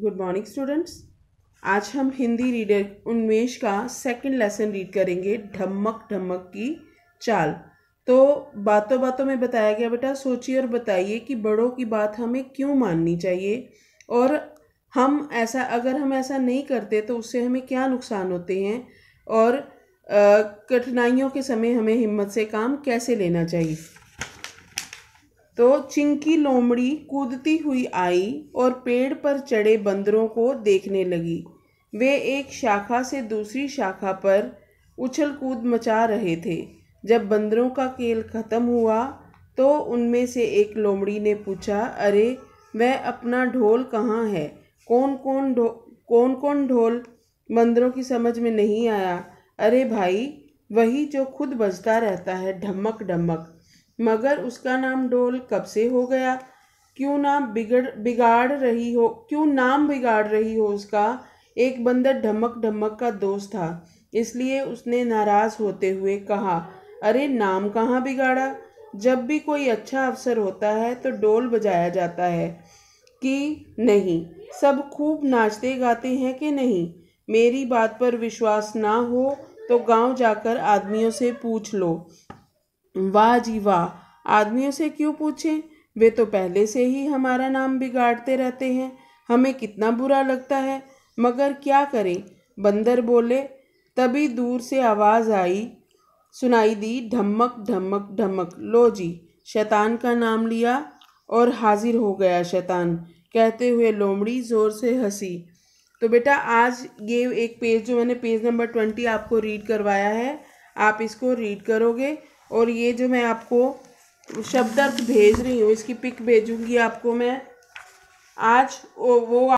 good morning students आज हम Hindi reader उन्मेष का सेकंड लेसन रीड करेंगे ढमक ढमक की चाल तो बातों बातों में बताया गया बेटा सोचिए और बताइए कि बड़ों की बात हमें क्यों माननी चाहिए और हम ऐसा अगर हम ऐसा नहीं करते तो उससे हमें क्या नुकसान होते हैं और कठिनाइयों के समय हमें हिम्मत से काम कैसे लेना चाहिए तो चिंकी लोमड़ी कूदती हुई आई और पेड़ पर चढ़े बंदरों को देखने लगी वे एक शाखा से दूसरी शाखा पर उछल कूद मचा रहे थे जब बंदरों का खेल ख़त्म हुआ तो उनमें से एक लोमड़ी ने पूछा अरे वह अपना ढोल कहाँ है कौन कौन ढो कौन कौन ढोल बंदरों की समझ में नहीं आया अरे भाई वही जो खुद बजता रहता है ढमक ढमक मगर उसका नाम डोल कब से हो गया क्यों नाम बिगड़ बिगाड़ रही हो क्यों नाम बिगाड़ रही हो उसका एक बंदर ढमक ढमक का दोस्त था इसलिए उसने नाराज़ होते हुए कहा अरे नाम कहाँ बिगाड़ा जब भी कोई अच्छा अवसर होता है तो डोल बजाया जाता है कि नहीं सब खूब नाचते गाते हैं कि नहीं मेरी बात पर विश्वास ना हो तो गांव जाकर आदमियों से पूछ लो वाह जी वाह आदमियों से क्यों पूछें वे तो पहले से ही हमारा नाम बिगाड़ते रहते हैं हमें कितना बुरा लगता है मगर क्या करें बंदर बोले तभी दूर से आवाज़ आई सुनाई दी ढमक ढमक ढमक लो जी शैतान का नाम लिया और हाजिर हो गया शैतान कहते हुए लोमड़ी ज़ोर से हंसी तो बेटा आज ये एक पेज जो मैंने पेज नंबर ट्वेंटी आपको रीड करवाया है आप इसको रीड करोगे और ये जो मैं आपको शब्द अर्थ भेज रही हूँ इसकी पिक भेजूंगी आपको मैं आज वो